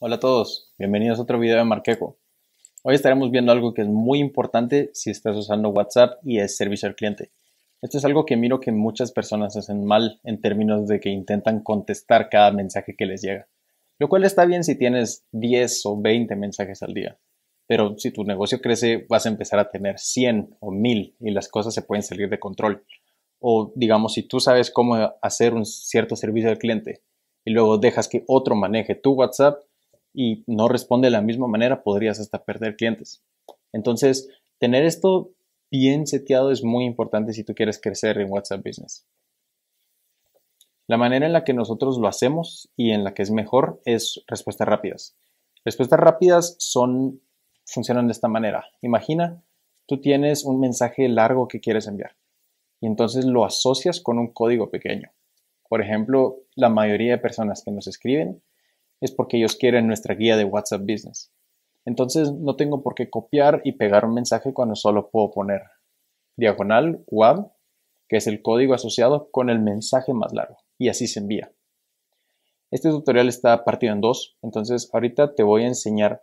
Hola a todos, bienvenidos a otro video de Marqueco. Hoy estaremos viendo algo que es muy importante si estás usando WhatsApp y es servicio al cliente. Esto es algo que miro que muchas personas hacen mal en términos de que intentan contestar cada mensaje que les llega, lo cual está bien si tienes 10 o 20 mensajes al día, pero si tu negocio crece vas a empezar a tener 100 o 1000 y las cosas se pueden salir de control. O digamos, si tú sabes cómo hacer un cierto servicio al cliente y luego dejas que otro maneje tu WhatsApp, y no responde de la misma manera, podrías hasta perder clientes. Entonces, tener esto bien seteado es muy importante si tú quieres crecer en WhatsApp Business. La manera en la que nosotros lo hacemos y en la que es mejor es respuestas rápidas. Respuestas rápidas son funcionan de esta manera. Imagina, tú tienes un mensaje largo que quieres enviar y entonces lo asocias con un código pequeño. Por ejemplo, la mayoría de personas que nos escriben es porque ellos quieren nuestra guía de WhatsApp Business. Entonces no tengo por qué copiar y pegar un mensaje cuando solo puedo poner diagonal web, que es el código asociado con el mensaje más largo, y así se envía. Este tutorial está partido en dos, entonces ahorita te voy a enseñar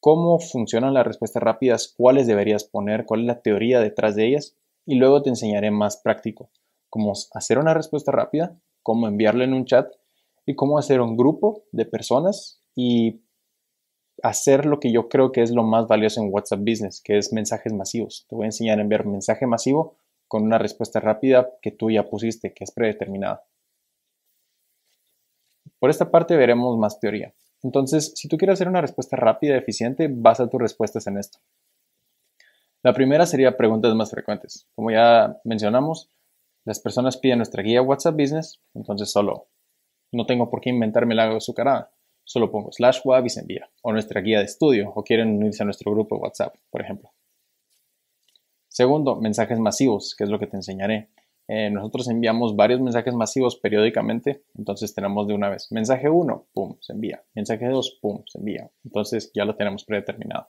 cómo funcionan las respuestas rápidas, cuáles deberías poner, cuál es la teoría detrás de ellas, y luego te enseñaré más práctico, cómo hacer una respuesta rápida, cómo enviarla en un chat y cómo hacer un grupo de personas y hacer lo que yo creo que es lo más valioso en WhatsApp Business, que es mensajes masivos. Te voy a enseñar a enviar mensaje masivo con una respuesta rápida que tú ya pusiste, que es predeterminada. Por esta parte veremos más teoría. Entonces, si tú quieres hacer una respuesta rápida y eficiente, basa tus respuestas en esto. La primera sería preguntas más frecuentes. Como ya mencionamos, las personas piden nuestra guía WhatsApp Business, entonces solo no tengo por qué inventarme el agua azucarada. Solo pongo slash web y se envía. O nuestra guía de estudio. O quieren unirse a nuestro grupo de WhatsApp, por ejemplo. Segundo, mensajes masivos, que es lo que te enseñaré. Eh, nosotros enviamos varios mensajes masivos periódicamente, entonces tenemos de una vez mensaje 1, pum, se envía. Mensaje 2, pum, se envía. Entonces ya lo tenemos predeterminado.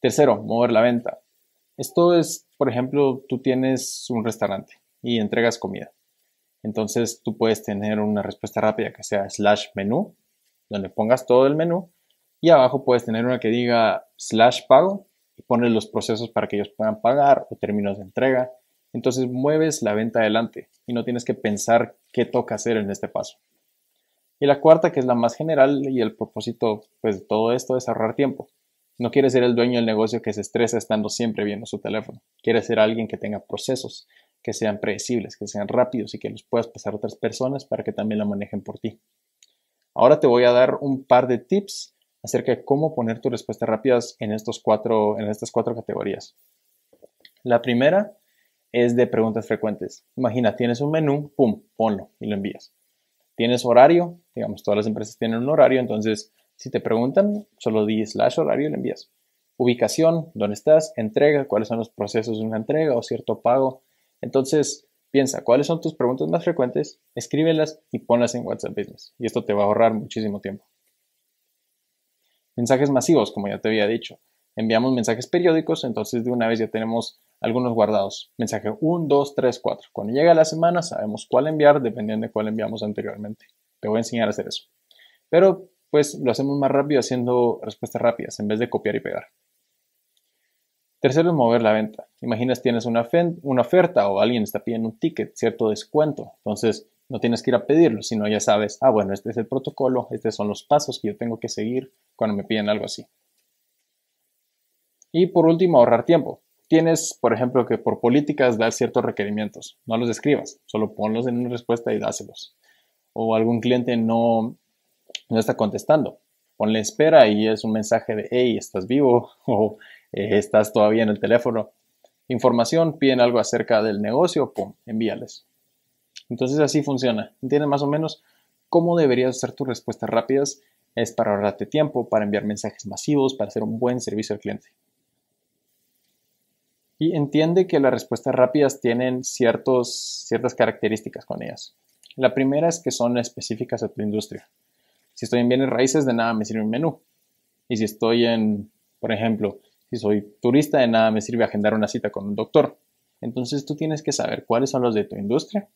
Tercero, mover la venta. Esto es, por ejemplo, tú tienes un restaurante y entregas comida. Entonces tú puedes tener una respuesta rápida que sea slash menú, donde pongas todo el menú y abajo puedes tener una que diga slash pago y pones los procesos para que ellos puedan pagar o términos de entrega. Entonces mueves la venta adelante y no tienes que pensar qué toca hacer en este paso. Y la cuarta, que es la más general y el propósito pues, de todo esto es ahorrar tiempo. No quieres ser el dueño del negocio que se estresa estando siempre viendo su teléfono. Quieres ser alguien que tenga procesos, que sean predecibles, que sean rápidos y que los puedas pasar a otras personas para que también la manejen por ti. Ahora te voy a dar un par de tips acerca de cómo poner tus respuestas rápidas en, estos cuatro, en estas cuatro categorías. La primera es de preguntas frecuentes. Imagina, tienes un menú, pum, ponlo y lo envías. Tienes horario, digamos, todas las empresas tienen un horario, entonces si te preguntan, solo di slash horario y lo envías. Ubicación, dónde estás, entrega, cuáles son los procesos de una entrega o cierto pago. Entonces, piensa cuáles son tus preguntas más frecuentes, escríbelas y ponlas en WhatsApp Business. Y esto te va a ahorrar muchísimo tiempo. Mensajes masivos, como ya te había dicho. Enviamos mensajes periódicos, entonces de una vez ya tenemos algunos guardados. Mensaje 1, 2, 3, 4. Cuando llega la semana sabemos cuál enviar dependiendo de cuál enviamos anteriormente. Te voy a enseñar a hacer eso. Pero pues lo hacemos más rápido haciendo respuestas rápidas en vez de copiar y pegar. Tercero es mover la venta. Imaginas tienes una, oferta o alguien está pidiendo un ticket, cierto descuento. Entonces, no tienes que ir a pedirlo, sino ya sabes, ah, bueno, este es el protocolo, estos son los pasos que yo tengo que seguir cuando me piden algo así. Y por último, ahorrar tiempo. Tienes, por ejemplo, que por políticas dar ciertos requerimientos. No los escribas, solo ponlos en una respuesta y dáselos. O algún cliente no, no está contestando. Ponle espera y es un mensaje de, hey, estás vivo. O eh, estás todavía en el teléfono. Información, piden algo acerca del negocio, pum, envíales. Entonces así funciona. Entiende más o menos cómo deberías hacer tus respuestas rápidas? Es para ahorrarte tiempo, para enviar mensajes masivos, para hacer un buen servicio al cliente. Y entiende que las respuestas rápidas tienen ciertos, ciertas características con ellas. La primera es que son específicas a tu industria. Si estoy en bienes raíces, de nada me sirve un menú. Y si estoy en, por ejemplo, si soy turista, de nada me sirve agendar una cita con un doctor. Entonces tú tienes que saber cuáles son los de tu industria,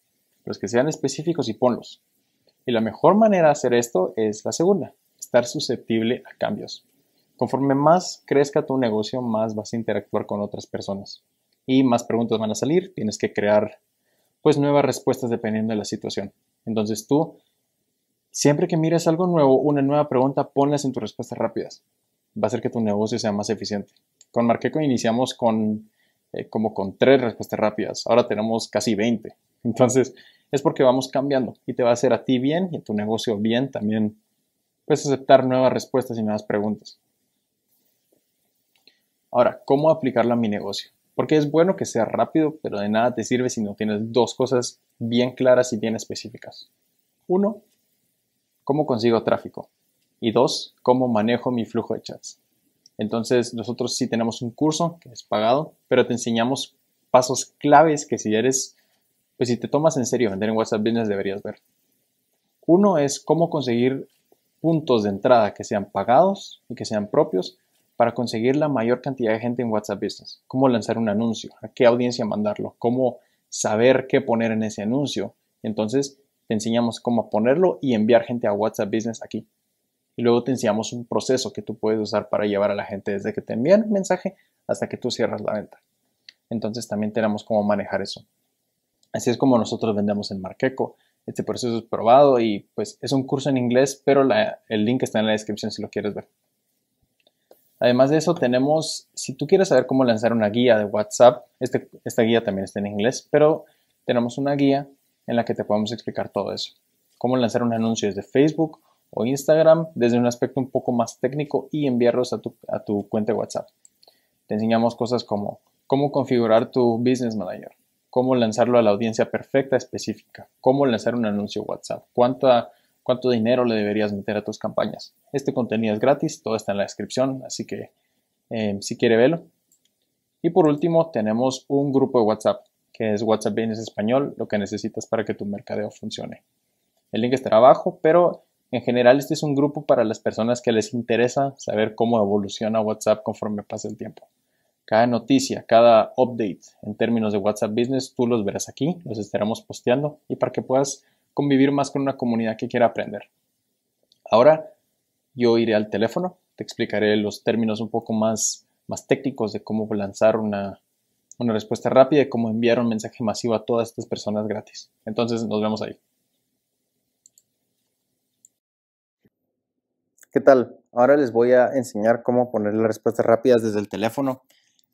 los que sean específicos y ponlos. Y la mejor manera de hacer esto es la segunda, estar susceptible a cambios. Conforme más crezca tu negocio, más vas a interactuar con otras personas y más preguntas van a salir. Tienes que crear pues nuevas respuestas dependiendo de la situación. Entonces tú, siempre que mires algo nuevo, una nueva pregunta, ponlas en tus respuestas rápidas va a hacer que tu negocio sea más eficiente. Con Marqueco iniciamos con eh, como con tres respuestas rápidas, ahora tenemos casi 20. Entonces, es porque vamos cambiando y te va a hacer a ti bien y a tu negocio bien también. Puedes aceptar nuevas respuestas y nuevas preguntas. Ahora, ¿cómo aplicarlo a mi negocio? Porque es bueno que sea rápido, pero de nada te sirve si no tienes dos cosas bien claras y bien específicas. Uno, ¿cómo consigo tráfico? y dos, cómo manejo mi flujo de chats. Entonces, nosotros sí tenemos un curso que es pagado, pero te enseñamos pasos claves que si eres, pues si te tomas en serio vender en WhatsApp Business deberías ver. Uno es cómo conseguir puntos de entrada que sean pagados y que sean propios para conseguir la mayor cantidad de gente en WhatsApp Business. Cómo lanzar un anuncio, a qué audiencia mandarlo, cómo saber qué poner en ese anuncio. Entonces, te enseñamos cómo ponerlo y enviar gente a WhatsApp Business aquí y luego te enseñamos un proceso que tú puedes usar para llevar a la gente desde que te envían un mensaje hasta que tú cierras la venta. Entonces también tenemos cómo manejar eso. Así es como nosotros vendemos en Marqueco. Este proceso es probado y pues es un curso en inglés, pero el link está en la descripción si lo quieres ver. Además de eso tenemos, si tú quieres saber cómo lanzar una guía de WhatsApp, este, esta guía también está en inglés, pero tenemos una guía en la que te podemos explicar todo eso. Cómo lanzar un anuncio desde Facebook o Instagram desde un aspecto un poco más técnico y enviarlos a tu, a tu cuenta de WhatsApp. Te enseñamos cosas como cómo configurar tu Business Manager, cómo lanzarlo a la audiencia perfecta específica, cómo lanzar un anuncio WhatsApp, cuánto dinero le deberías meter a tus campañas. Este contenido es gratis, todo está en la descripción, así que eh, si quiere verlo. Y por último, tenemos un grupo de WhatsApp, que es WhatsApp Business Español, lo que necesitas para que tu mercadeo funcione. El link estará abajo, pero en general, este es un grupo para las personas que les interesa saber cómo evoluciona WhatsApp conforme pasa el tiempo. Cada noticia, cada update en términos de WhatsApp Business, tú los verás aquí, los estaremos posteando y para que puedas convivir más con una comunidad que quiera aprender. Ahora yo iré al teléfono, te explicaré los términos un poco más, más técnicos de cómo lanzar una, una respuesta rápida y cómo enviar un mensaje masivo a todas estas personas gratis. Entonces nos vemos ahí. ¿Qué tal? Ahora les voy a enseñar cómo poner las respuestas rápidas desde el teléfono.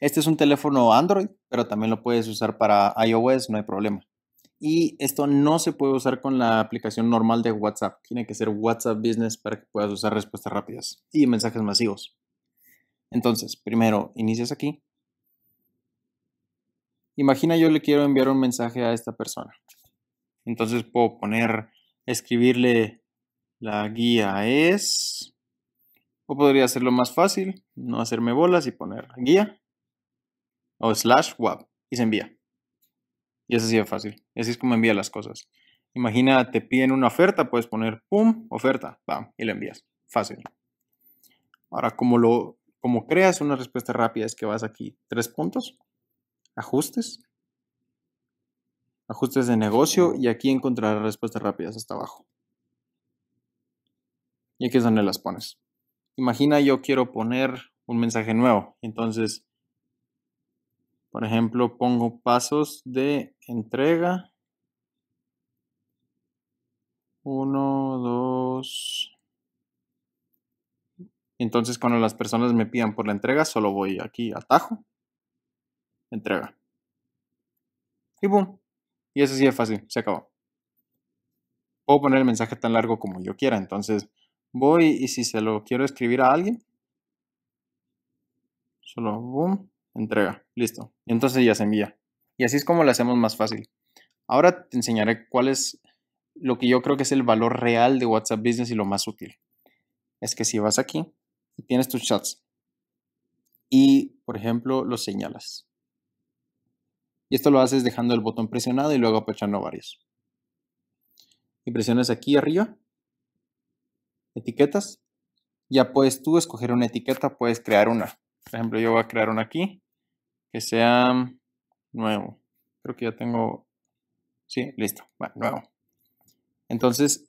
Este es un teléfono Android, pero también lo puedes usar para iOS, no hay problema. Y esto no se puede usar con la aplicación normal de WhatsApp. Tiene que ser WhatsApp Business para que puedas usar respuestas rápidas y mensajes masivos. Entonces, primero, inicias aquí. Imagina yo le quiero enviar un mensaje a esta persona. Entonces puedo poner, escribirle la guía es... O podría hacerlo más fácil, no hacerme bolas y poner guía o slash web y se envía. Y eso sí es fácil. Así es como envía las cosas. Imagina, te piden una oferta, puedes poner pum, oferta, bam y la envías. Fácil. Ahora, como lo como creas una respuesta rápida, es que vas aquí, tres puntos, ajustes, ajustes de negocio, y aquí encontrarás respuestas rápidas hasta abajo. Y aquí es donde las pones. Imagina yo quiero poner un mensaje nuevo. Entonces, por ejemplo, pongo pasos de entrega. Uno, 2. Entonces cuando las personas me pidan por la entrega, solo voy aquí, atajo, entrega. Y boom. Y eso sí es fácil, se acabó. Puedo poner el mensaje tan largo como yo quiera, entonces voy y si se lo quiero escribir a alguien, solo boom, entrega, listo. Y entonces ya se envía. Y así es como lo hacemos más fácil. Ahora te enseñaré cuál es lo que yo creo que es el valor real de WhatsApp Business y lo más útil. Es que si vas aquí y tienes tus chats y, por ejemplo, los señalas. Y esto lo haces dejando el botón presionado y luego apachando varios. Y presionas aquí arriba etiquetas. Ya puedes tú escoger una etiqueta, puedes crear una. Por ejemplo, yo voy a crear una aquí que sea nuevo. Creo que ya tengo... Sí, listo. Bueno, nuevo. Entonces,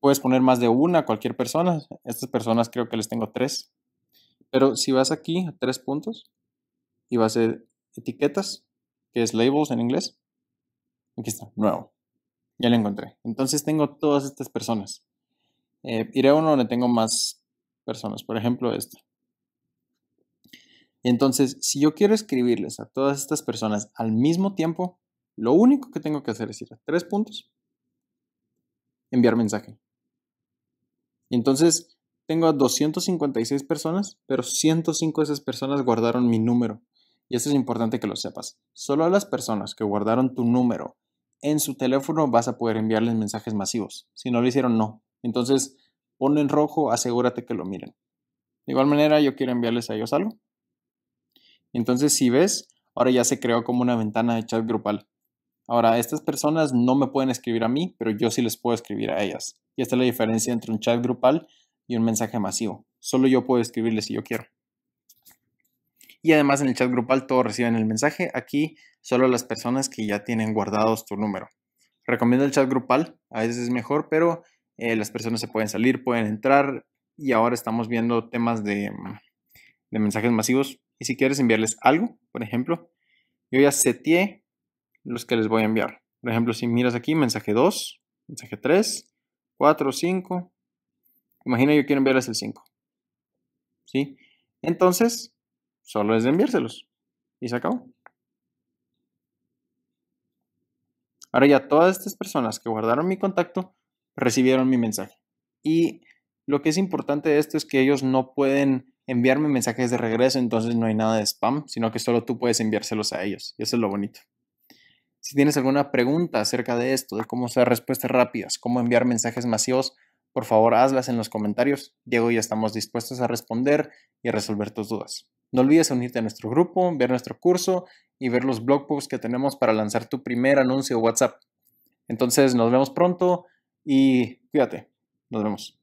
puedes poner más de una a cualquier persona. Estas personas creo que les tengo tres. Pero si vas aquí a tres puntos y vas a etiquetas, que es labels en inglés, aquí está, nuevo. Ya le encontré. Entonces tengo todas estas personas. Eh, iré a uno donde tengo más personas, por ejemplo este. entonces, si yo quiero escribirles a todas estas personas al mismo tiempo, lo único que tengo que hacer es ir a tres puntos, enviar mensaje. entonces tengo a 256 personas, pero 105 de esas personas guardaron mi número. Y esto es importante que lo sepas. Solo a las personas que guardaron tu número en su teléfono vas a poder enviarles mensajes masivos. Si no lo hicieron, no. Entonces, ponlo en rojo, asegúrate que lo miren. De igual manera, yo quiero enviarles a ellos algo. Entonces, si ves, ahora ya se creó como una ventana de chat grupal. Ahora, estas personas no me pueden escribir a mí, pero yo sí les puedo escribir a ellas. Y esta es la diferencia entre un chat grupal y un mensaje masivo. Solo yo puedo escribirles si yo quiero. Y además en el chat grupal todos reciben el mensaje. Aquí solo las personas que ya tienen guardados tu número. Recomiendo el chat grupal, a veces es mejor, pero eh, las personas se pueden salir, pueden entrar y ahora estamos viendo temas de, mm, mensajes masivos. Y si quieres enviarles algo, por ejemplo, yo ya seteé los que les voy a enviar. Por ejemplo, si miras aquí, mensaje 2, mensaje 3, 4, 5. Imagina yo quiero enviarles el 5. ¿Sí? Entonces, solo es de enviárselos. Y se acabó. Ahora ya todas estas personas que guardaron mi contacto recibieron mi mensaje. Y lo que es importante de esto es que ellos no pueden enviarme mensajes de regreso, entonces no hay nada de spam, sino que solo tú puedes enviárselos a ellos. Y eso es lo bonito. Si tienes alguna pregunta acerca de esto, de cómo hacer respuestas rápidas, cómo enviar mensajes masivos, por favor hazlas en los comentarios. Diego y estamos dispuestos a responder y a resolver tus dudas. No olvides unirte a nuestro grupo, ver nuestro curso y ver los blog posts que tenemos para lanzar tu primer anuncio WhatsApp. Entonces nos vemos pronto y cuídate. Nos vemos.